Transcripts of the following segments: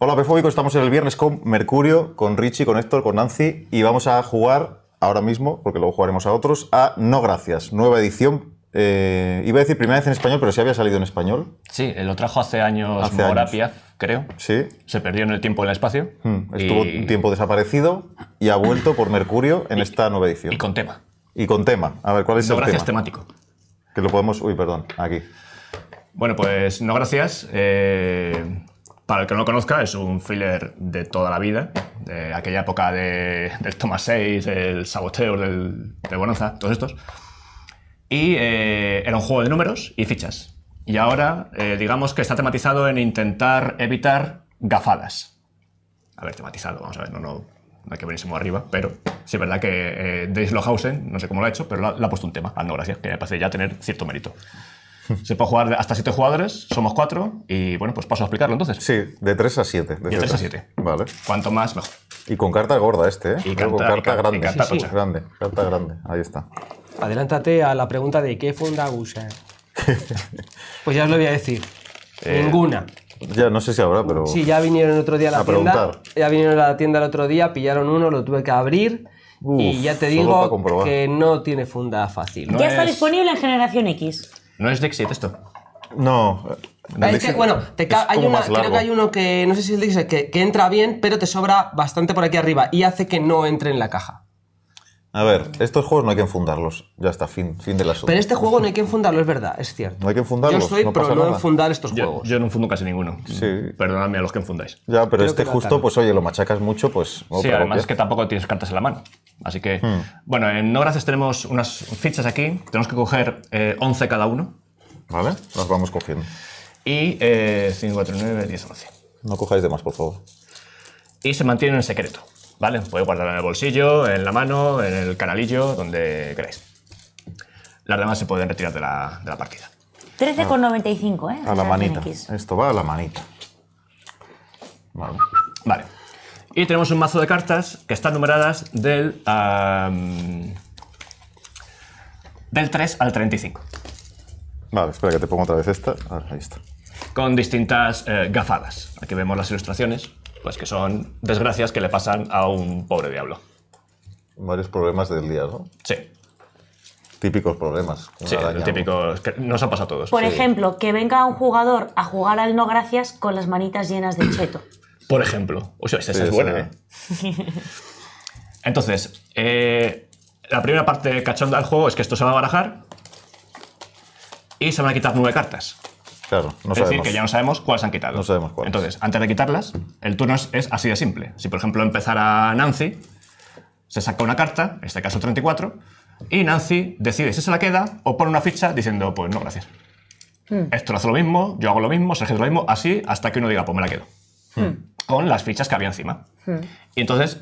Hola, Pefóbico, estamos en el viernes con Mercurio, con Richie, con Héctor, con Nancy y vamos a jugar ahora mismo, porque luego jugaremos a otros, a No Gracias, nueva edición. Eh, iba a decir primera vez en español, pero sí había salido en español. Sí, lo trajo hace años hace Mora creo. Sí. Se perdió en el tiempo y en el espacio. Hmm, estuvo un tiempo desaparecido y ha vuelto por Mercurio en esta nueva edición. Y con tema. Y con tema. A ver, ¿cuál es no gracias temático. Que lo podemos. Uy, perdón, aquí. Bueno, pues No Gracias. Eh para el que no lo conozca, es un filler de toda la vida, de aquella época del Thomas 6, el saboteo del, de Bonanza, todos estos. Y eh, era un juego de números y fichas. Y ahora, eh, digamos que está tematizado en intentar evitar gafadas. A ver, tematizado, vamos a ver, no, no, hay que venirse arriba, pero sí es verdad que eh, no sé cómo lo ha hecho, pero la ha puesto un tema, no gracias, que me parece ya tener cierto mérito. Se puede jugar hasta 7 jugadores, somos 4 y bueno, pues paso a explicarlo entonces. Sí, de 3 a 7. De 3 a 7. Vale. Cuanto más, mejor. Y con carta gorda este, ¿eh? Y carta, con carta grande. carta, grande. Carta grande, ahí está. Adelántate a la pregunta de ¿qué funda usa. pues ya os lo voy a decir. Eh, Ninguna. Ya no sé si habrá, pero... Sí, ya vinieron el otro día a la a tienda. Ya vinieron a la tienda el otro día, pillaron uno, lo tuve que abrir. y ya te digo que no tiene funda fácil. ya está disponible en Generación X. No es Dexit esto. No. Ah, es que, bueno, creo que hay uno que, no sé si es Dixit, que entra bien, pero te sobra bastante por aquí arriba y hace que no entre en la caja. A ver, estos juegos no hay que enfundarlos. Ya está, fin, fin la suerte. Pero este juego no hay que enfundarlo, es verdad, es cierto. No hay que enfundarlos. Yo soy pro no fundar enfundar estos juegos. Yo no enfundo casi ninguno. Sí. Perdóname a los que enfundáis. Ya, pero este justo, pues oye, lo machacas mucho, pues. Sí, además es que tampoco tienes cartas en la mano. Así que, hmm. bueno, en No Gracias tenemos unas fichas aquí. Tenemos que coger 11 eh, cada uno. Vale, las vamos cogiendo. Y eh, 5, 4, 9, 10, 11. No cojáis de más, por favor. Y se mantienen en secreto. ¿vale? Os podéis guardar en el bolsillo, en la mano, en el canalillo, donde queráis. Las demás se pueden retirar de la, de la partida. 13,95, ¿eh? A la manita. Esto va a la manita. Vale. Y tenemos un mazo de cartas que están numeradas del, del 3 al 35. Vale, espera que te pongo otra vez esta. ahí está. Con distintas eh, gafadas. Aquí vemos las ilustraciones pues que son desgracias que le pasan a un pobre diablo. Varios problemas del día, ¿no? Sí. Típicos problemas. Sí, típicos, nos han pasado a todos. Por ejemplo, que venga un jugador a jugar al no gracias con las manitas llenas de cheto. Por ejemplo. O sea, es bueno. ¿eh? Entonces, eh, la primera parte cachonda del juego es que esto se va a barajar y se van a quitar nueve cartas no es decir, que ya no sabemos cuáles han quitado. No sabemos cuáles. Entonces, antes de quitarlas, el turno es, así de simple. Si, por ejemplo, empezara Nancy, se saca una carta, en este caso 34, y Nancy decide si se la queda o pone una ficha diciendo, pues no, gracias. Hmm. Esto lo hace lo mismo, yo hago lo mismo, Sergio hace lo mismo, así hasta que uno diga, pues me la quedo. Hmm. Hmm. Con las fichas que había encima. Y entonces,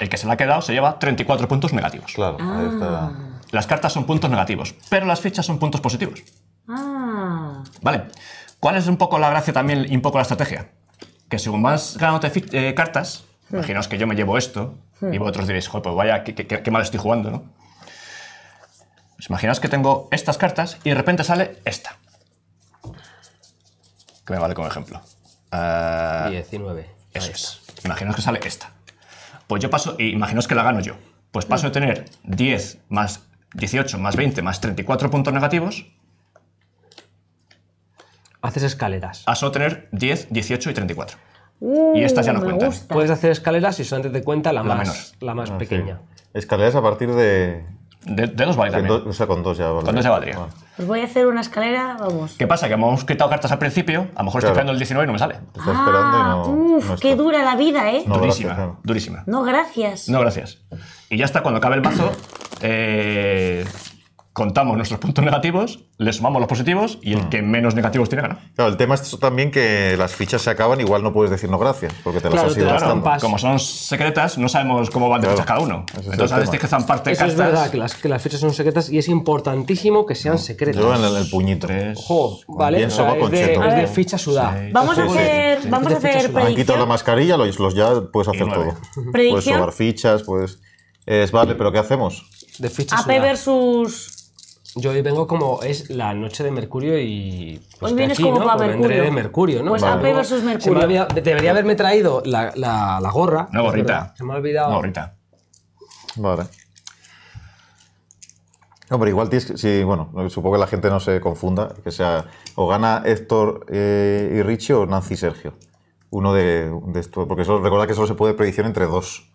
el que se la ha quedado se lleva 34 puntos negativos. Claro, ahí está. Ah. Las cartas son puntos negativos, pero las fichas son puntos positivos. Ah. Vale. ¿Cuál es un poco la gracia también y un poco la estrategia? Que según vas ganando eh, cartas, hmm. imaginaos que yo me llevo esto y hmm. vosotros diréis, joder, pues vaya, qué, mal estoy jugando, ¿no? Pues imaginaos que tengo estas cartas y de repente sale esta. Que me vale como ejemplo. 19. Ah, eso es. Imaginaos que sale esta. Pues yo paso, y imaginaos que la gano yo. Pues paso hmm. de tener 10 más 18 más 20 más 34 puntos negativos haces escaleras. Has solo tener 10, 18 y 34. Uh, y estas ya no cuentan. Puedes hacer escaleras y solamente te cuenta la, más, La más ah, pequeña. Escaleras a partir de. De, de dos vale do, o sea, con dos ya valdría. Con dos ya valdría. Ah. Pues voy a hacer una escalera, vamos. ¿Qué pasa? Que hemos quitado cartas al principio, a lo mejor estoy esperando el 19 y no me sale. Estoy esperando y ah, no. Uf, qué dura la vida, ¿eh? durísima, durísima. No, gracias. No, gracias. Y ya está, cuando acabe el mazo, eh, contamos nuestros puntos negativos, le sumamos los positivos y el mm. que menos negativos tiene gana. Claro, el tema es también que las fichas se acaban, igual no puedes decirnos gracias, porque te las has ido a gastando. Claro, como son secretas, no sabemos cómo van de fichas cada uno. Entonces a veces tienes que zamparte Eso Es verdad, que las, que las, fichas son secretas y es importantísimo que sean mm. secretas. Yo en el, puñito. Ojo, vale. En con es, de, de ficha sudada. vamos a hacer, vamos a hacer Han quitado la mascarilla, los, ya puedes hacer todo. Predicción. Puedes sobar fichas, puedes... Es, vale, pero ¿qué hacemos? De ficha AP versus yo hoy vengo como es la noche de Mercurio y. Pues hoy vienes como ¿no? Mercurio. de Mercurio, ¿no? Pues Mercurio. debería haberme traído la, gorra. La gorrita. Se me ha olvidado. La gorrita. Vale. No, pero igual tienes bueno, supongo que la gente no se confunda. Que sea. O gana Héctor eh, y Richie o Nancy y Sergio. Uno de, estos. Porque eso recordad que solo se puede predicción entre dos.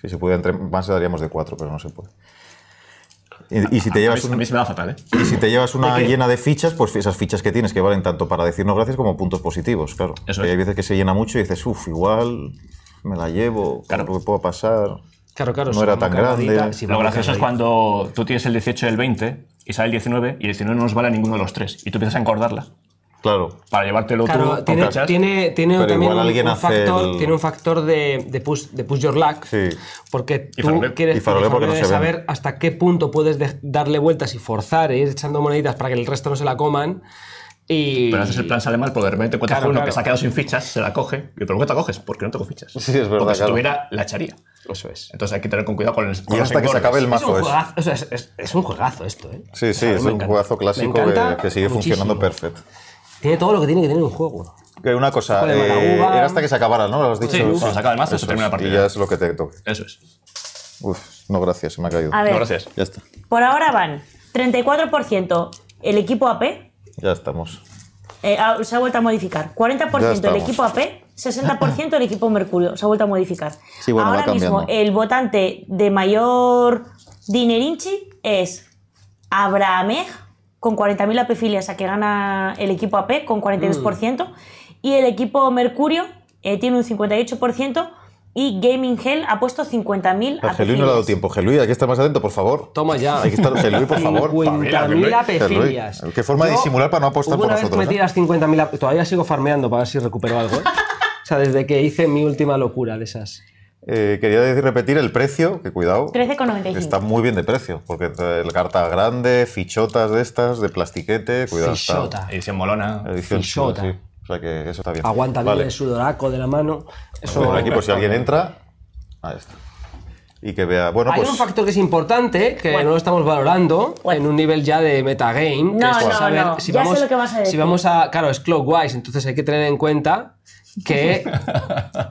Si se pudiera entre más, daríamos de cuatro, pero no se puede. ¿eh? Y, si te llevas si te llevas una llena de fichas, pues esas fichas que tienes que valen tanto para decirnos gracias como puntos positivos, claro. Eso Hay veces que se llena mucho y dices, uff, igual me la llevo, claro, que puedo pasar. Claro, claro. No era tan grande. lo gracioso es cuando tú tienes el 18 y el 20 y sale el 19 y el 19 no nos vale ninguno de los tres y tú empiezas a encordarla. Claro. Para llevártelo claro, tú. Tiene, tiene, también un, factor, de, push, your luck. Porque tú quieres saber hasta qué punto puedes darle vueltas y forzar e eh, ir echando moneditas para que el resto no se la coman. Y... Pero es el plan sale mal porque de repente encuentras uno que se ha quedado sin fichas, se la coge. Y ¿por qué te coges? Porque no tengo fichas. Sí, es verdad. Porque si tuviera, la echaría. Eso es. Entonces hay que tener con cuidado con el Y hasta que se acabe el mazo. Es un juegazo, es, un juegazo esto, eh. Sí, sí, es un juegazo clásico que, sigue funcionando perfecto. Tiene todo lo que tiene que tener un juego. Que una cosa, eh, era hasta que se acabara, ¿no? Lo has dicho. Sí, se acaba el máster se termina la partida. Y ya es lo que te toque. Eso es. Uf, no gracias, se me ha caído. no gracias. Ya está. Por ahora van 34% el equipo AP. Ya estamos. Eh, ah, se ha vuelto a modificar. 40% el equipo AP, 60% el equipo Mercurio. Se ha vuelto a modificar. ahora mismo el votante de mayor dinerinchi es Abraham con 40.000 apefilias a que gana el equipo AP con 42%. Mm. Y el equipo Mercurio eh, tiene un 58% y Gaming Hell ha puesto 50.000 a Gelui no le ha dado tiempo. Gelui, hay que estar más atento, por favor. Toma ya. Hay que estar, Gelui, por favor. 50.000 apefilias. Qué forma de disimular para no apostar hubo por una vez que metidas las 50.000 Todavía sigo farmeando para ver si recupero algo. ¿eh? o sea, desde que hice mi última locura de esas. Eh, quería decir, repetir el precio, que cuidado. 13,95. Está muy bien de precio, porque el carta grande, fichotas de estas, de plastiquete, cuidado. Fichota. Edición molona. Fichota. O sea que eso está bien. Aguanta bien el sudoraco de la mano. Eso... aquí, por si alguien entra, ahí está. Y que vea. Bueno, Hay pues un factor que es importante, que no lo estamos valorando, en un nivel ya de metagame. No, no, no. Si vamos, sé lo que a Si vamos a. Claro, es clockwise, entonces hay que tener en cuenta que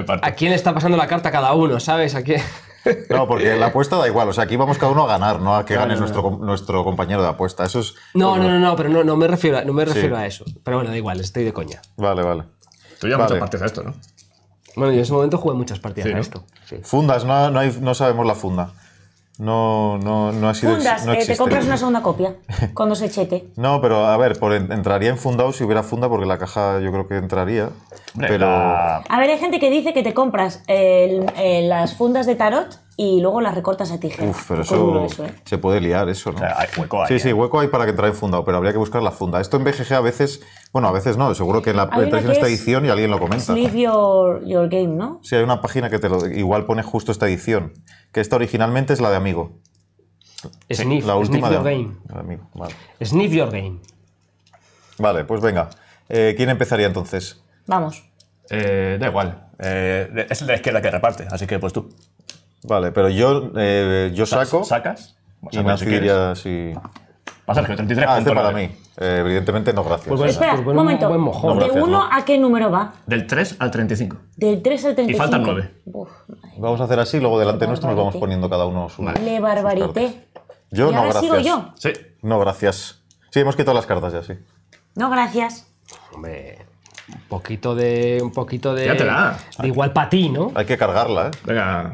Eh, ¿A quién le está pasando la carta cada uno, sabes? ¿A quién? No, porque la apuesta da igual. O sea, aquí vamos cada uno a ganar, no a que gane nuestro, nuestro compañero de apuesta. Eso es. No, no, no, no, pero no, no me refiero, a, no me refiero a eso. Pero bueno, da igual, estoy de coña. Vale, vale. Tú ya vale. muchas partidas a esto, ¿no? Bueno, yo en ese momento jugué muchas partidas a esto. Fundas, no, hay, no sabemos la funda. No, no, no ha sido Fundas, eh, te compras una segunda copia cuando se chete. No, pero a ver, por, entraría en fundado si hubiera funda, porque la caja yo creo que entraría. Pero... A ver, hay gente que dice que te compras eh, las fundas de tarot y luego las recortas a tijera. Uf, pero eso, ¿eh? se puede liar eso, ¿no? hay hueco sí, sí, ¿eh? hueco hay para que trae fundado, pero habría que buscar la funda. Esto en BGG a veces, bueno, a veces no, seguro que en la en esta edición y alguien lo comenta. snip your, game, ¿no? Sí, hay una página que te lo igual pone justo esta edición, que esta originalmente es la de Amigo. Sniff, la última de, your game. vale. Sniff your game. Vale, pues venga. Eh, ¿Quién empezaría entonces? Vamos. da igual. es la izquierda que reparte, así que pues tú. Vale, pero yo, eh, yo saco. ¿Sacas? Y me si diría si. Pasa el 33 Ah, este para mí. Eh, evidentemente no, gracias. Pues bueno, Espera, un pues momento. Buen mojón. ¿De 1 a qué número va? Del 3 al 35. Del 3 al 35. Y faltan 9. vamos a hacer así, luego delante nuestro nos vamos poniendo cada uno su. Vale. Le barbarité. Yo y no, ahora gracias. sigo yo? Sí. No, gracias. Sí, hemos quitado las cartas ya, sí. No, gracias. Hombre. Un poquito de. Un poquito de. igual para ti, ¿no? Hay que cargarla, ¿eh? Venga.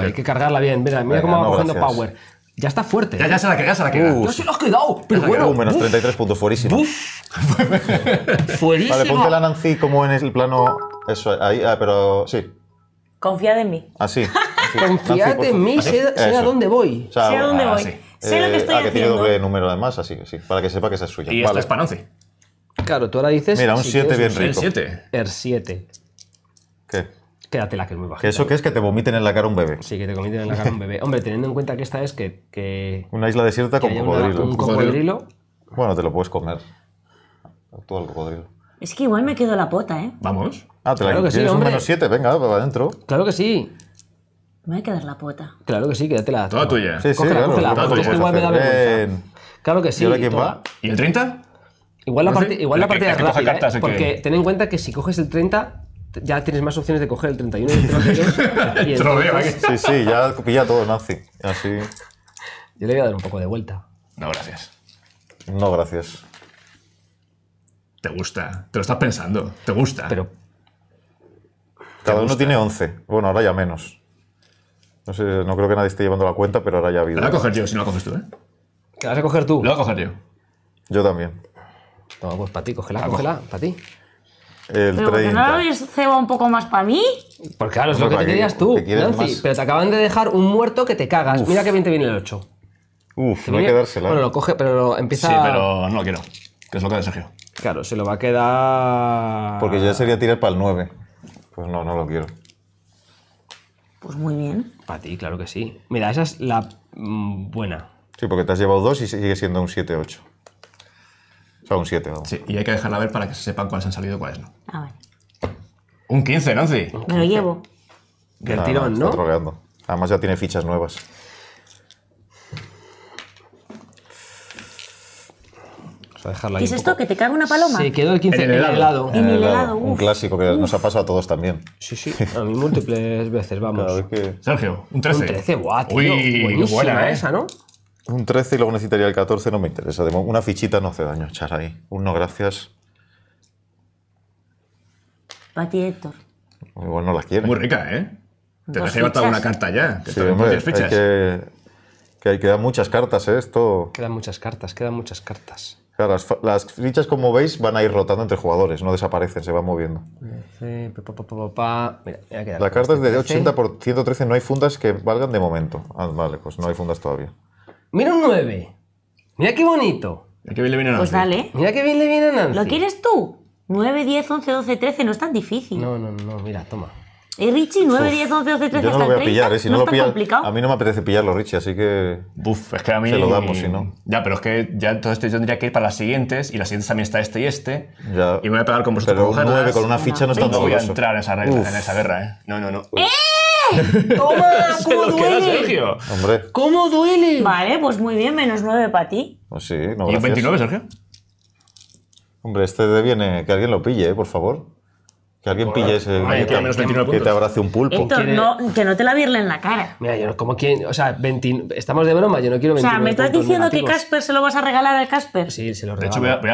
hay que cargarla bien. Mira, mira cómo va no, cogiendo power. Ya está fuerte. Ya, ya ¿eh? se la queda, se la queda. Uh, se lo has quedado. Pero bueno. Uh, menos 33 puntos, fuerísimo. fuerísimo. Vale, ponte la Nancy como en el plano. Eso, ahí, ah, pero sí. Confía en mí. Así. Ah, confía Confiad en mí, sé, a dónde voy. sé a dónde ah, voy. Sé lo que eh, estoy ah, haciendo. que tiene doble número además, así, para que sepa que esa es suya. Y vale. esta es para Nancy. Claro, tú ahora dices. Mira, un 7 bien rico. R7. Er, R7. ¿Qué? la que es muy bajita. ¿Eso qué es? Que te vomiten en la cara un bebé. Sí, que te vomiten en la cara un bebé. Hombre, teniendo en cuenta que esta es que. que una isla desierta con cocodrilo. Un cocodrilo. Bueno, te lo puedes comer. Todo el cocodrilo. Es que igual me quedo la pota, ¿eh? Vamos. Ah, te la claro que sí, un menos 7, venga, va adentro. Claro que sí. Me va a quedar la pota. Claro que sí, quédatela. Toda tuya. Sí, sí, claro. que Claro que sí. ¿Y ¿Y el 30? Igual la, parte, igual la, porque ten en cuenta que si coges el 30, ya tienes más opciones de coger el 31 y el 32. y ¿eh? Sí, sí, ya pilla todo nazi. Así. Yo le voy a dar un poco de vuelta. No, gracias. No, gracias. Te gusta, te lo estás pensando, te gusta. Pero. Cada uno tiene 11. Bueno, ahora ya menos. No sé, no creo que nadie esté llevando la cuenta, pero ahora ya ha habido. Lo voy a coger yo si no la coges tú, ¿eh? La vas a coger tú. lo voy a coger yo. Yo también. Toma, pues para ti, cógela, cógela, para ti. El ¿Pero 30. ¿por qué no lo habéis cebado un poco más para mí? Porque claro, es lo que te querías tú, Nancy. Pero te acaban de dejar un muerto que te cagas. Mira que bien te viene el 8. Uf, no hay que dársela. Bueno, ¿eh? lo coge, pero lo empieza... Sí, pero no lo quiero, que es lo que hace Sergio. Claro, se lo va a quedar... Porque ya sería tirar para el 9. Pues no, no lo quiero. Pues muy bien. Para ti, claro que sí. Mira, esa es la mm, buena. Sí, porque te has llevado dos y sigue siendo un 7-8 un 7. Sí, y hay que dejarla ver para que se sepan cuáles han salido y cuáles no. Ah, un 15, Nancy. Me lo llevo. Del tirón, ¿no? Está Además ya tiene fichas nuevas. ¿Qué es esto? ¿Que te caga una paloma? Sí, quedó el 15 en el helado. Un clásico que nos ha pasado a todos también. Sí, sí. A mí múltiples veces, vamos. Sergio, un 13. Un 13, guau, tío. Uy, buena, ¿eh? esa, ¿no? Un 13 y luego necesitaría el 14, no me interesa. Una fichita no hace daño echar ahí. Uno, gracias. Para ti, Héctor. Igual no las quiere. Muy rica, ¿eh? Te has llevado una carta ya. Que sí, hombre, Hay que, que quedan muchas cartas, ¿eh? Esto... Quedan muchas cartas, quedan muchas cartas. las, fichas, como veis, van a ir rotando entre jugadores, no desaparecen, se van moviendo. la carta es este de 80 por 113, no hay fundas que valgan de momento. Ah, vale, pues no hay fundas todavía. Mira un 9. Mira qué bonito. Mira qué bien le viene a pues Nancy. Pues dale. Mira qué bien le viene Nancy. ¿Lo quieres tú? 9, 10, 11, 12, 13. No es tan difícil. No, no, no. Mira, toma. Eh, Richie, 9, 10, 11, 12, 13 Yo no lo voy a pillar, ¿eh? si no, lo A mí no me apetece pillarlo, Richie, así que. Buf, es que a mí. Se lo damos, si no. Ya, pero es que ya entonces yo tendría que ir para las siguientes, y las siguientes también está este y este. Ya. Y me voy a pegar con vosotros. Pero con 9 con una ficha no, no No voy a entrar en esa, guerra, eh. No, no, no. ¡Eh! ¡Toma! ¿Cómo duele? Sergio. Hombre. ¿Cómo duele? Vale, pues muy bien, menos 9 para ti. Pues sí, no, ¿Y 29, Sergio? Hombre, este viene, eh, que alguien lo pille, eh, por favor. Que alguien pille ese que, te abrace un pulpo. Héctor, no, que no te la virle en la cara. Mira, yo no, como quien. O sea, estamos de broma, yo no quiero O sea, ¿me estás diciendo que Casper se lo vas a regalar al Casper? Sí, se lo De hecho, voy a, voy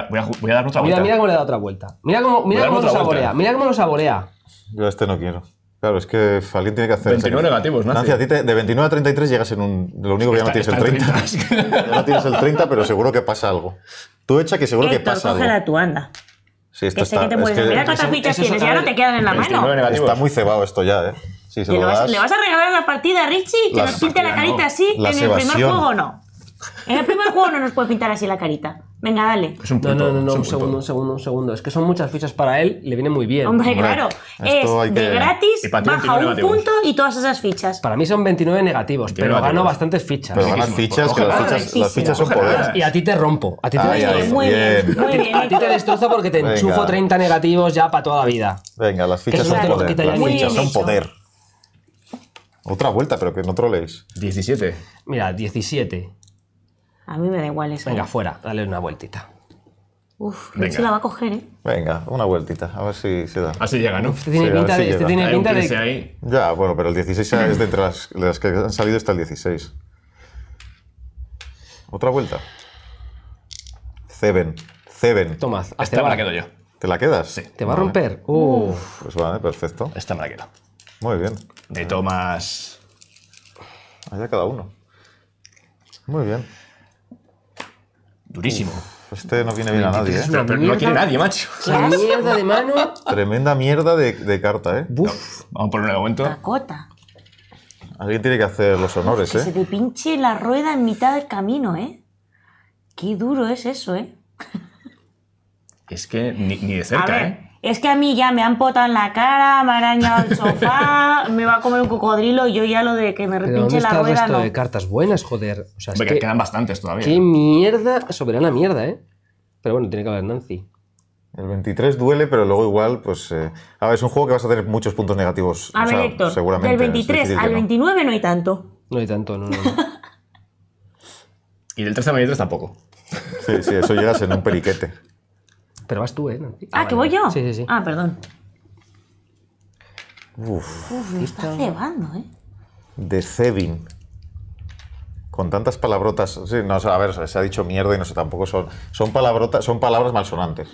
a- dar otra Mira, vuelta. mira cómo le da otra vuelta. Mira cómo, mira cómo lo saborea. Mira cómo lo saborea. Yo a este no quiero. Claro, es que alguien tiene que hacer. 29 negativos, ¿no? Nancy, a ti de 29 a 33 llegas en un. Lo único que ya no tienes el 30. ya no tienes el 30, pero seguro que pasa algo. Tú echa que seguro que pasa algo. la tu anda. Sí, esto que está. que te puedes... Mira cuántas fichas tienes, ya no te quedan en la mano. Está muy cebado esto ya, ¿eh? Sí, se lo vas... ¿Le vas a regalar la partida a Richie? ¿Que nos pinte la carita así? ¿En el primer juego o no? En el primer juego no nos puede pintar así la carita. Venga, dale. no, no, no, un, segundo, un segundo, un segundo. Es que son muchas fichas para él y le viene muy bien. Hombre, claro. Es de gratis, baja un punto y todas esas fichas. Para mí son 29 negativos, pero gano bastantes fichas. Pero ganas fichas, que las fichas, son poder. Y a ti te rompo. A ti te destrozo. Muy bien. Muy bien. A ti te destrozo porque te enchufo 30 negativos ya para toda la vida. Venga, las fichas son poder. Las fichas son poder. Otra vuelta, pero que no trolees. 17. Mira, 17. A mí me da igual eso. Venga, ¿eh? fuera, dale una vueltita. Uf, Venga. se la va a coger, ¿eh? Venga, una vueltita, a ver si se da. Así llega, ¿no? Este tiene pinta, de, este tiene pinta de... Ahí. Ya, bueno, pero el 16 es de entre las, que han salido hasta el 16. Otra vuelta. Seven. Seven. Tomás, hasta esta me la quedo yo. ¿Te la quedas? Sí. ¿Te va a romper? Uf. Pues vale, perfecto. Esta me la quedo. Muy bien. De Tomás. Allá cada uno. Muy bien. Durísimo. este no viene bien a nadie, ¿eh? no tiene nadie, macho. ¡Qué mierda de mano. Tremenda mierda de, carta, ¿eh? Buf. Vamos por un momento. Cacota. Alguien tiene que hacer los honores, ¿eh? se te pinche la rueda en mitad del camino, ¿eh? Qué duro es eso, ¿eh? Es que ni, ni de cerca, ¿eh? Es que a mí ya me han potado en la cara, me han arañado el sofá, me va a comer un cocodrilo y yo ya lo de que me repinche la rueda. de cartas buenas, joder. O sea, es que, quedan bastantes todavía. Qué mierda, soberana mierda, ¿eh? Pero bueno, tiene que haber Nancy. El 23 duele, pero luego igual, pues. Eh, a ver, es un juego que vas a tener muchos puntos negativos. A ver, Héctor, seguramente. Del 23 al 29 no. hay tanto. No hay tanto, no, no. y del 3 al 23 tampoco. Sí, sí, eso llegas en un periquete. Pero vas tú, ¿eh? Ah, ah, que voy yo. Sí, sí, sí. Ah, perdón. Uf, me está cebando, ¿eh? De Cebin. Con tantas palabrotas. Sí, no, a ver, se ha dicho mierda y no sé, tampoco son. Son palabrotas, son palabras malsonantes.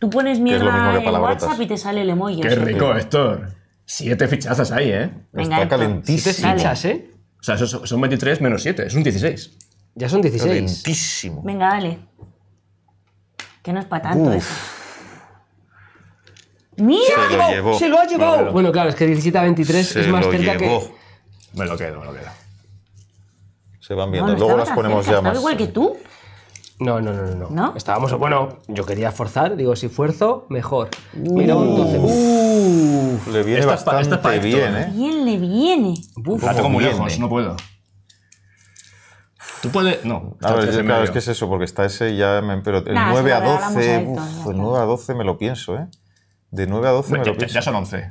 Tú pones mierda en WhatsApp y te sale el emoji. Qué rico, Héctor. Siete fichazas ahí, ¿eh? Venga, está calentísimo. Siete fichas, ¿eh? O sea, son, 23 menos 7, es un 16. Ya son 16. Calentísimo. Venga, dale no es para tanto Uf. ¡Mira! Se lo, llevó. ¡Se lo ha llevado! Bueno, claro, es que 17 a 23 es más lo cerca que. Me lo quedo, me lo quedo. Se van viendo. Luego las ponemos ya más. igual que tú? No, no, no, no, no. Estábamos. Bueno, yo quería forzar, digo, si fuerzo, mejor. Uh. Mira un 12. Uf, le viene bastante bien, ¿eh? Bien le viene. Uf, la tengo muy lejos, no puedo. Tú puedes. No. claro, es que es eso, porque está ese ya me. Pero el 9 a 12. Uf, 9 a 12 me lo pienso, ¿eh? De 9 a 12 me ya, lo pienso. Ya son 11.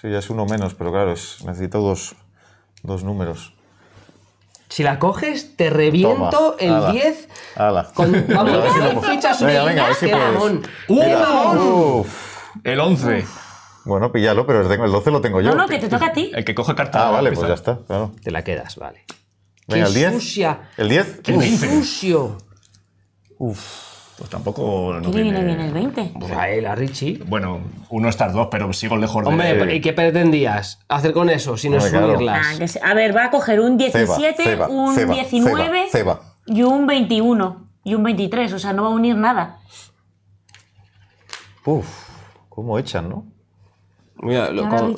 Sí, ya es uno menos, pero claro, es, necesito dos, números. Si la coges, te reviento el 10. Ala. Con, vamos, fichas venga, venga, a ver si puedes. el 11. Bueno, píllalo, pero el 12 lo tengo yo. No, no, que te toca a ti. El que coge carta. Ah, vale, pues ya está, Te la quedas, vale. Venga, qué el sucia. ¿El 10? Qué El sucio. Uf. Pues tampoco no ¿Quién viene, viene bien el 20? Pues a Richie. Bueno, uno está dos, pero sigo lejos de... Hombre, ¿y qué pretendías hacer con eso si no ah, a ver, va a coger un 17, un 19 y un 21 y un 23, o sea, no va a unir nada. Uf, cómo echan, ¿no? Mira,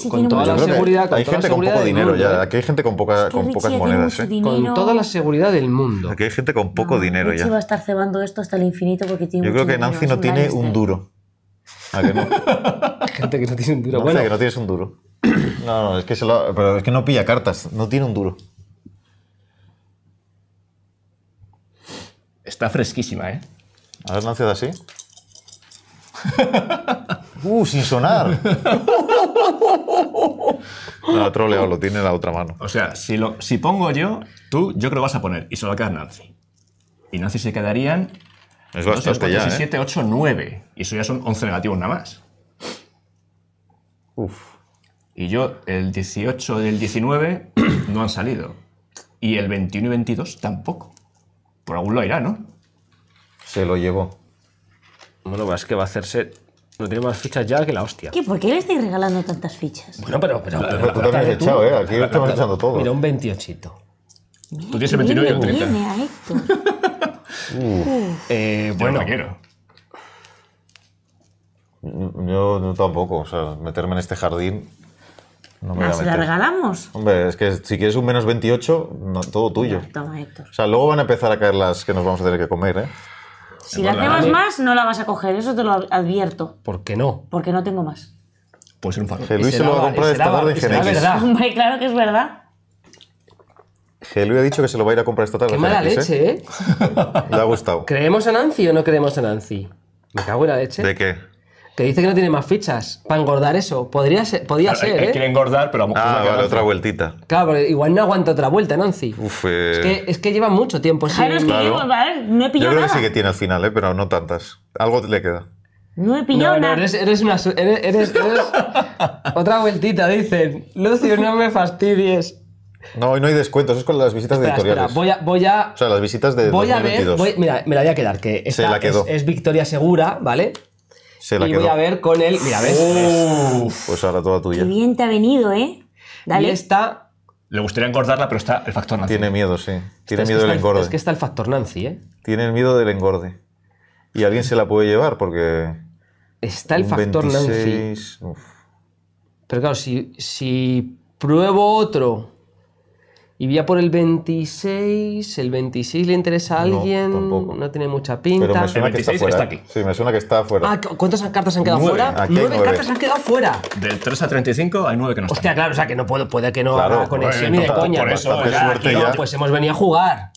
con, toda la seguridad. Hay gente con poco dinero ya. Aquí hay gente con, pocas monedas. ¿eh? Con toda la seguridad del mundo. Aquí hay gente con poco dinero ya. va a estar cebando esto hasta el infinito porque tiene Yo creo que Nancy no tiene un duro. ¿A qué no? gente que no tiene un duro. No, que no tienes un duro. No, no, es que, se lo, pero es que no pilla cartas. No tiene un duro. Está fresquísima, ¿eh? A ver, Nancy, así. Uh, sin sonar. no, troleo, lo tiene la otra mano. O sea, si, lo, si pongo yo, tú, yo creo que vas a poner. Y solo lo queda Nancy. Y Nancy se quedarían. Es bastante 4, 7, 8, 9. Y eso ya son 11 negativos nada más. Uf. Y yo, el 18 y el 19 no han salido. Y el 21 y 22 tampoco. Por algún lado irá, ¿no? Se lo llevó. Bueno, pues es que va a hacerse no tiene más fichas ya que la hostia. ¿Qué? ¿Por qué le estáis regalando tantas fichas? Bueno, pero. pero, tú te has echado, ¿eh? Aquí lo estamos echando todo. Mira, un 28. Tú tienes el 29 y el 30. Viene a Héctor. eh, bueno, quiero. Yo tampoco, o sea, meterme en este jardín. No me ah, ¿se la regalamos? Hombre, es que si quieres un menos 28, todo tuyo. Toma, Héctor. O sea, luego van a empezar a caer las que nos vamos a tener que comer, ¿eh? Si la hacemos más, no la vas a coger, eso te lo advierto. ¿Por qué no? Porque no tengo más. Pues ser un farol. Luis se lo va a comprar esta tarde en verdad. Hombre, claro que es verdad. Gelui ha dicho que se lo va a ir a comprar esta tarde. Qué mala leche, ¿eh? ¿eh? Le ha gustado. ¿Creemos a Nancy o no creemos a Nancy? Me cago en la leche. ¿De qué? que dice que no tiene más fichas para engordar eso. Podría ser, ser, ¿eh? quiere engordar, pero a lo Ah, otra vueltita. Claro, pero igual no aguanta otra vuelta, Nancy. Uf, es, eh. que, es que lleva mucho tiempo sin... Claro, es que no he Yo creo que sí que tiene al final, ¿eh? pero no tantas. Algo le queda. No he pillado No, nada. eres, una... Eres, Otra vueltita, dicen. Lucio, no me fastidies. No, hoy no hay descuentos, es con las visitas de victoria voy a... Voy a... O sea, las visitas de voy a ver... mira, me la voy a quedar, que es victoria segura, ¿vale? y voy a ver con él. Mira, Pues ahora toda tuya. Qué bien te ha venido, ¿eh? Dale. Y esta. Le gustaría engordarla, pero está el factor Nancy. Tiene miedo, sí. Tiene miedo del engorde. Es que está el factor Nancy, ¿eh? Tiene miedo del engorde. Y alguien se la puede llevar porque. Está el factor Nancy. Pero claro, si, si pruebo otro y vía por el 26, el 26 le interesa a alguien, no, tiene mucha pinta. me suena que está, fuera, Sí, me suena que está fuera. Ah, ¿cuántas cartas han quedado fuera? nueve, cartas han quedado fuera. Del 3 a 35 hay nueve que no están. Hostia, claro, o sea que no puedo, puede que no haga conexión ni de coña. Por eso, pues, hemos venido a jugar.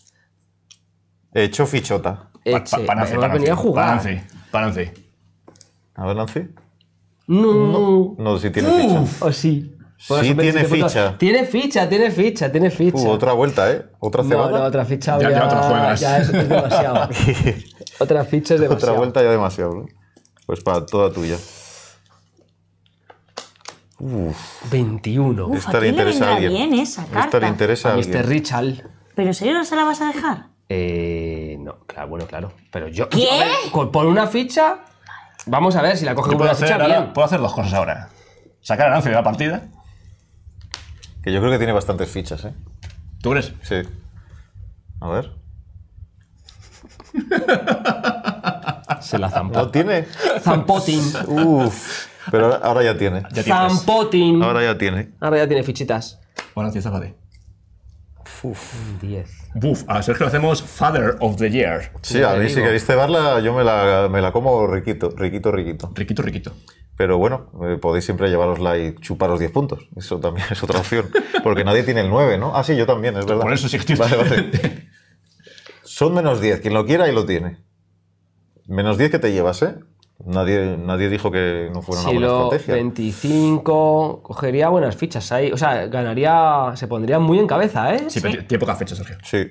hecho fichota. Eche, pa, hemos venido a jugar. A ver, Nancy. No. No, no si tiene ficha. O oh, sí sí, tiene ficha. Tiene ficha, tiene ficha, tiene uh, ficha. otra vuelta, ¿eh? Otra cebada. otra ficha ya, ya, otra ya es, demasiado. otra ficha es demasiado. Otra vuelta ya demasiado, ¿no? Pues para toda tuya. Uf. 21. Uf, esta le interesa alguien. esa carta. a, Mr. Richard. ¿Pero en serio no se la vas a dejar? Eh, no, claro, bueno, claro. Pero yo. ¿Qué? por una ficha. Vamos a ver si la coge una ficha. bien. Puedo hacer dos cosas ahora. Sacar a Nancy de la partida. Que yo creo que tiene bastantes fichas, ¿eh? ¿Tú crees? Sí. A ver. Se la zampó. ¿No tiene? Zampotin. Uf. Pero ahora, ya tiene. Ya Zampotin. Ahora ya tiene. Ahora ya tiene fichitas. Bueno, tío, zápate. Uf. 10. Buf, a Sergio hacemos Father of the Year. Sí, a mí si queréis cebarla, yo me la, me la como riquito, riquito, riquito. Riquito, riquito. Pero bueno, eh, podéis siempre llevarosla y chuparos 10 puntos. Eso también es otra opción. Porque nadie tiene el 9, ¿no? Ah, sí, yo también, es verdad. Por eso sí que Son menos 10. Quien lo quiera y lo tiene. Menos 10 que te llevas, ¿eh? Nadie, nadie dijo que no fuera una buena lo estrategia. 25, cogería buenas fichas ahí. O sea, ganaría, se pondría muy en cabeza, ¿eh? Sí, pero tiene pocas fechas, Sergio. Sí.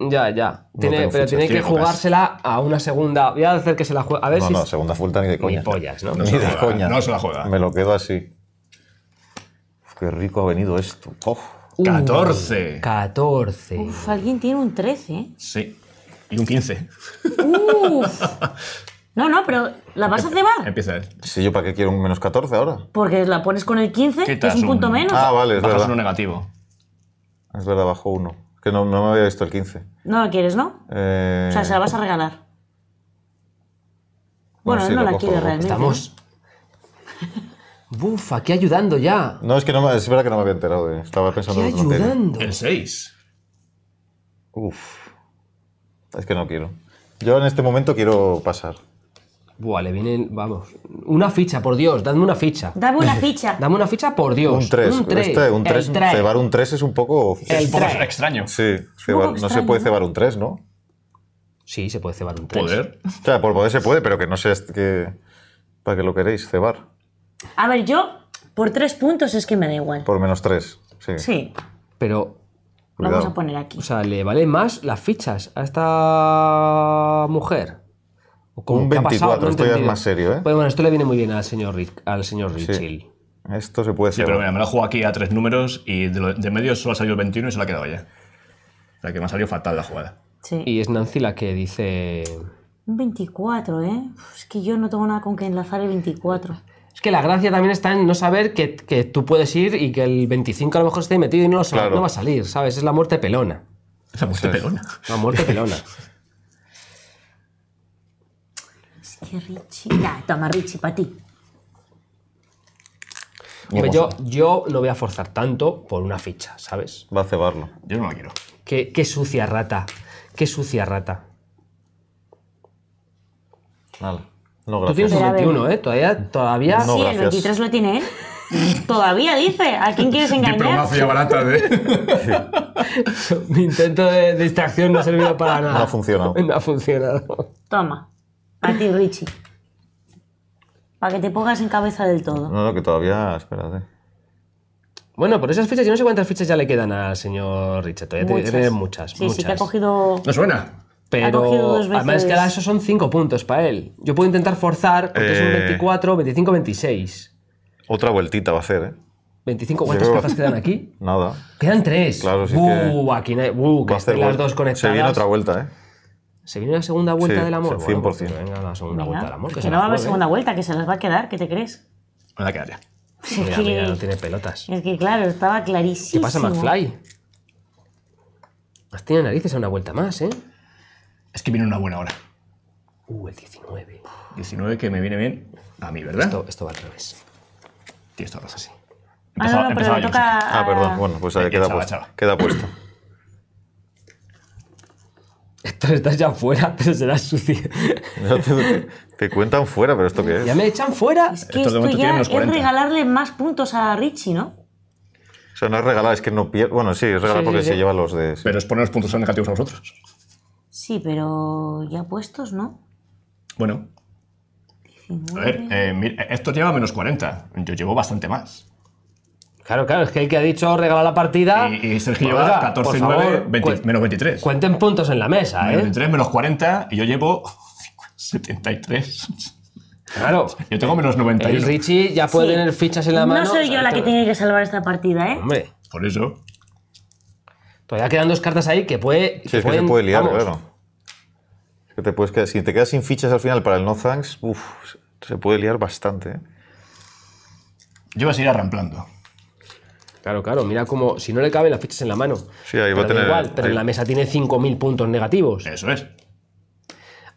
Ya, ya. pero tiene que jugársela a una segunda. Voy a hacer que se la juegue. A ver si. No, no, segunda vuelta ni de coña. Ni de coña. No se la juega. Me lo quedo así. qué rico ha venido esto. 14. 14. Uh, Uf, alguien tiene un 13. ¿eh? Sí. Y un 15. Uf. No, no, pero ¿la vas a cebar? Empieza él. Sí, ¿yo para qué quiero un menos 14 ahora? Porque la pones con el 15, que es un punto menos. Ah, vale, es Bajas verdad. uno negativo. Es verdad, bajo uno que no, me había visto el 15. No la quieres, ¿no? Eh, o sea, se la vas a regalar. Bueno, no la quiere realmente. Estamos. ¿eh? Bufa, aquí ayudando ya. No, es que no me, es verdad que no me había enterado. Eh. Estaba pensando aquí en ayudando. El 6. Uf. Es que no quiero. Yo en este momento quiero pasar. Buah, le vienen, vamos, una ficha, por Dios, dadme una ficha. Dame una ficha. Dame una ficha, por Dios. Un 3. Un 3. Este, cebar un 3 es un poco... Es un poco extraño. Sí, no se puede cebar un 3, ¿no? Sí, se puede cebar un 3. ¿Poder? O sea, por poder se puede, pero que no sea que, para qué lo queréis cebar. A ver, yo por 3 puntos es que me da igual. Por menos 3, sí. Sí. Pero Vamos a poner aquí. O sea, le vale más las fichas a esta mujer un 24, esto ya es más serio, ¿eh? Pues bueno, esto le viene muy bien al señor, al señor Richel. Esto se puede ser. pero mira, me lo juego aquí a tres números y de, medio solo ha salido el 21 y se lo ha quedado ya. O sea que me ha salido fatal la jugada. Sí. Y es Nancy la que dice. Un 24, ¿eh? Es que yo no tengo nada con que enlazar el 24. Es que la gracia también está en no saber que, que tú puedes ir y que el 25 a lo mejor esté metido y no, lo no va a salir, ¿sabes? Es la muerte pelona. Es la muerte pelona. La muerte pelona. toma, Richie, para ti. yo, lo no voy a forzar tanto por una ficha, ¿sabes? Va a cebarlo. Yo no la quiero. Qué, sucia rata. Qué sucia rata. Vale. No, Tú tienes un 21, ¿eh? Todavía. todavía... No, sí, el 23 lo tiene él. Todavía dice, ¿a quién quieres engañar? barata ¿eh? Mi intento de distracción no ha servido para nada. No ha funcionado. No ha funcionado. Toma. A ti, Richie. Para que te pongas en cabeza del todo. No, no, que todavía, espérate. Bueno, por esas fichas, yo no sé cuántas fichas ya le quedan al señor Richard. Todavía muchas. tiene eh, muchas. Sí, sí, que ha cogido. No suena. Pero además que ahora eso son cinco puntos para él. Yo puedo intentar forzar porque son 24, 25, 26. Otra vueltita va a hacer, ¿eh? 25, ¿cuántas creo... quedan aquí? Nada. Quedan tres. Claro, sí. Uh, aquí no hay... uh, que las dos conectadas. Se viene otra vuelta, ¿eh? ¿Se viene la segunda vuelta del amor? 100%. Pues venga la segunda vuelta del amor. Que, se no va a haber segunda vuelta, que se las va a quedar, ¿qué te crees? Me la quedaría. mira, que... mira, no tiene pelotas. Es que claro, estaba clarísimo. ¿Qué pasa, McFly? Has tenido narices a una vuelta más, ¿eh? Es que viene una buena hora. Uh, el 19. 19 que me viene bien a mí, ¿verdad? Esto, va al revés. esto todas así. Empezaba, ah, no, no, Ah, perdón. Bueno, pues ahí queda, puesto. queda puesto. Esto estás ya fuera, pero será sucio. No, te, cuentan fuera, pero ¿esto qué es? Ya me echan fuera. Es que esto, ya es regalarle más puntos a Richie, ¿no? O sea, no es regalar, es que no pierde. Bueno, sí, es regalar porque se lleva los de. Pero es poner los puntos negativos a vosotros. Sí, pero ya puestos, ¿no? Bueno. A ver, eh, esto lleva menos 40. Yo llevo bastante más. Claro, claro, es que el que ha dicho regalar la partida. Y, Sergio pues lleva 14, 9, menos 23. Cuenten puntos en la mesa, ¿eh? 23, menos 40, y yo llevo 73. Claro. Yo tengo menos 91. El Richie ya puede tener fichas en la mano. No soy yo la que tiene que salvar esta partida, ¿eh? Hombre. Por eso. Todavía quedan dos cartas ahí que puede. se puede liar, claro. te puedes quedar, si te quedas sin fichas al final para el no thanks, uff, se puede liar bastante. ¿eh? Yo voy a ir arramplando. Claro, claro, mira como si no le caben las fichas en la mano. Sí, ahí va a tener. Igual, pero en la mesa tiene 5.000 puntos negativos. Eso es.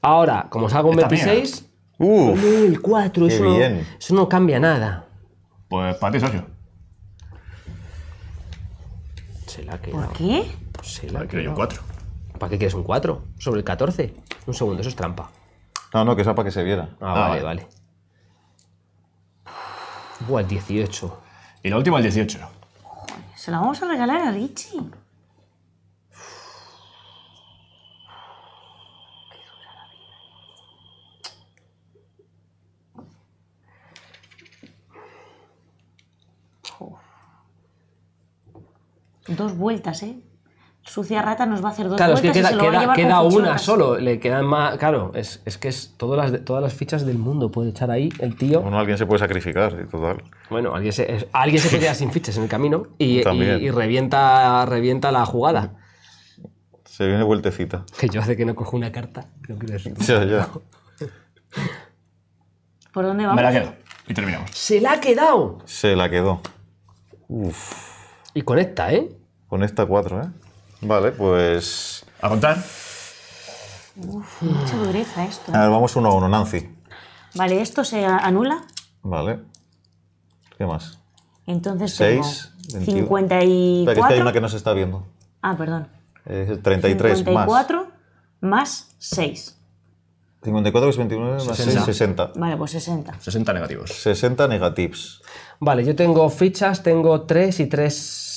Ahora, como salgo un 26, uh, el 4, eso, no, cambia nada. Pues para ti, socio. Se la ha ¿Por qué? se la que un 4. ¿Para qué quieres un 4? Sobre el 14. Un segundo, eso es trampa. No, no, que eso para que se viera. Ah, ah vale, vale. vale. el 18. Y la última el 18. Se la vamos a regalar a Richie. Dos vueltas, ¿eh? sucia rata nos va a hacer dos claro, es que queda, una solo, le quedan más. Claro, es, que es todas las, todas las fichas del mundo puede echar ahí el tío. Bueno, alguien se puede sacrificar, total. Bueno, alguien se, alguien se queda sin fichas en el camino y, revienta, revienta la jugada. Se viene vueltecita. Que yo hace que no cojo una carta, Creo que ¿Por dónde vamos? Me la quedo. Y terminamos. ¡Se la ha quedado! Se la quedó. Uf. Y con esta, ¿eh? Con esta cuatro ¿eh? Vale, pues. ¿A contar? Uf, mucha dureza esto. A ver, ¿eh? vamos uno a uno, Nancy. Vale, esto se anula. Vale. ¿Qué más? Entonces, 6, 54. Espera, que hay una que no se está viendo. Ah, perdón. Es 33 54 más. 6. 54 es 29 más 6, 60. Vale, pues 60. 60 negativos. 60 negativos. Vale, yo tengo fichas, tengo 3 y 3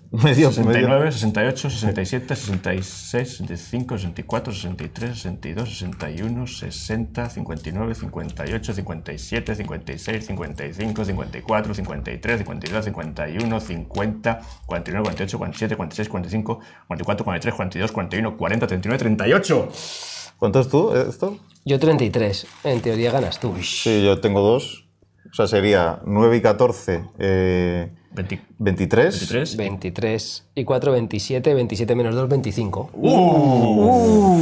medio, 69, 68, 67, 66, 65, 64, 63, 62, 61, 60, 59, 58, 57, 56, 55, 54, 53, 52, 51, 50, 49, 48, 47, 46, 45, 44, 43, 42, 41, 40, 39, 38. ¿Cuántos tú, eh, esto? Yo 33. En teoría ganas tú. Sí, yo tengo dos. O sea, sería 9 y 14. Eh... 23. 23. Y 4, 27. 27 menos 2, 25. Uh, uh,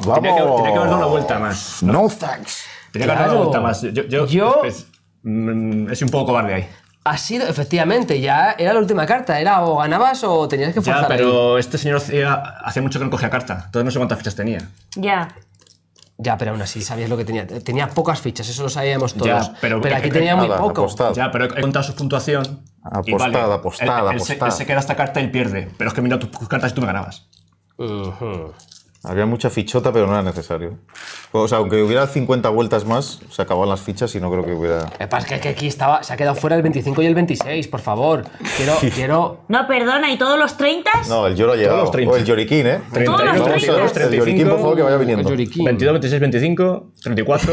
vamos. Tenía que, haber dado una vuelta más. No, thanks. Tenía que haber dado una vuelta más. Yo, yo, es, mm, es, un poco cobarde ahí. Ha sido, efectivamente, ya era la última carta. Era o ganabas o tenías que forzar. pero este señor hace mucho que no cogía carta. Entonces no sé cuántas fichas tenía. Ya. Ya, pero aún así sabías lo que tenía. Tenía pocas fichas, eso lo sabíamos todos. pero, aquí tenía muy poco. Ya, pero he contado su puntuación. Apostada, apostada, Se, queda esta carta y pierde. Pero es que mira tus cartas y tú me ganabas. Había mucha fichota, pero no era necesario. O sea, aunque hubiera 50 vueltas más, se acababan las fichas y no creo que hubiera... Eh, Es que, aquí estaba, se ha quedado fuera el 25 y el 26, por favor. Quiero, quiero... No, perdona, ¿y todos los 30? No, el Yoro ha llegado. los 30. O el Yoriquín, ¿eh? Todos los 30. El Yoriquín, por favor, que vaya viniendo. 22, 26, 25, 34.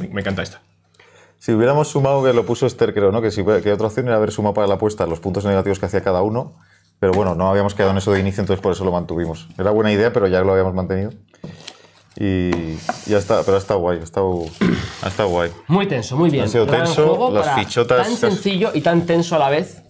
me, me encanta esta. Si hubiéramos sumado, que lo puso Esther, creo, ¿no? Que, si, que otra opción era haber sumado para la apuesta los puntos negativos que hacía cada uno pero bueno, no habíamos quedado en eso de inicio, entonces por eso lo mantuvimos. Era buena idea, pero ya lo habíamos mantenido. Y ya está, pero ha estado guay, ha estado, guay. Muy tenso, muy bien. Ha sido tenso, las fichotas. Tan sencillo y tan tenso a la vez.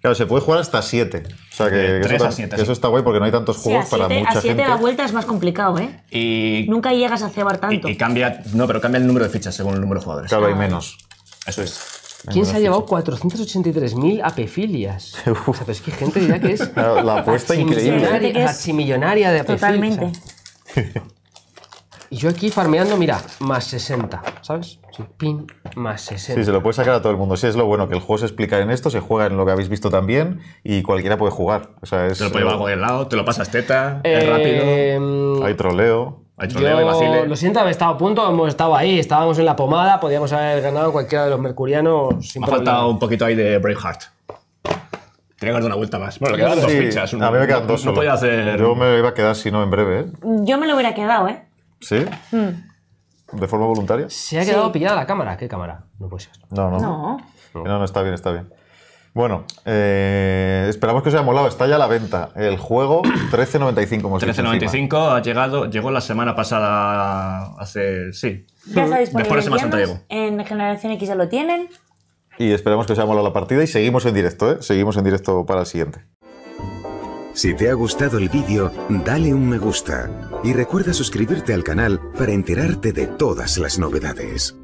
Claro, se puede jugar hasta 7. O sea, que, eso, está, guay porque no hay tantos juegos para mucha gente. A 7 la vuelta es más complicado, ¿eh? Y, Nunca llegas a cebar tanto. Y, cambia, no, pero cambia el número de fichas según el número de jugadores. Claro, hay ah, menos. Eso es. ¿Quién se ha llevado 483.000 apefilias? O sea, pero es que gente ya que es. la apuesta increíble. chimillonaria de apefilias. Totalmente. Y yo aquí farmeando, mira, más 60, ¿sabes? Sí, pin, más 60. Sí, se lo puedes sacar a todo el mundo. Sí, es lo bueno, que el juego se explica en esto, se juega en lo que habéis visto también y cualquiera puede jugar. O sea, es, te lo puede llevar a cualquier lado, te lo pasas teta, es eh, rápido. Hay troleo. Lo siento, estado a punto, hemos estado ahí, estábamos en la pomada, podíamos haber ganado cualquiera de los mercurianos. Sin ha faltado un poquito ahí de Braveheart. Tengo que dar una vuelta más. Bueno, quedan dos fichas. a mí me quedan dos. No, Yo me iba a quedar, si no, en breve. ¿eh? Yo me lo hubiera quedado, ¿eh? ¿Sí? Hmm. ¿De forma voluntaria? Se ha quedado pillada la cámara. ¿Qué cámara? No puede ser. No, no. No, no, no está bien, está bien. Bueno, eh, esperamos que os haya molado. Está ya a la venta el juego 1395. 1395 ha llegado, llegó la semana pasada, hace. Sí. Ya Después de Semana En Generación X ya lo tienen. Y esperamos que os haya molado la partida y seguimos en directo, ¿eh? Seguimos en directo para el siguiente. Si te ha gustado el vídeo, dale un me gusta y recuerda suscribirte al canal para enterarte de todas las novedades.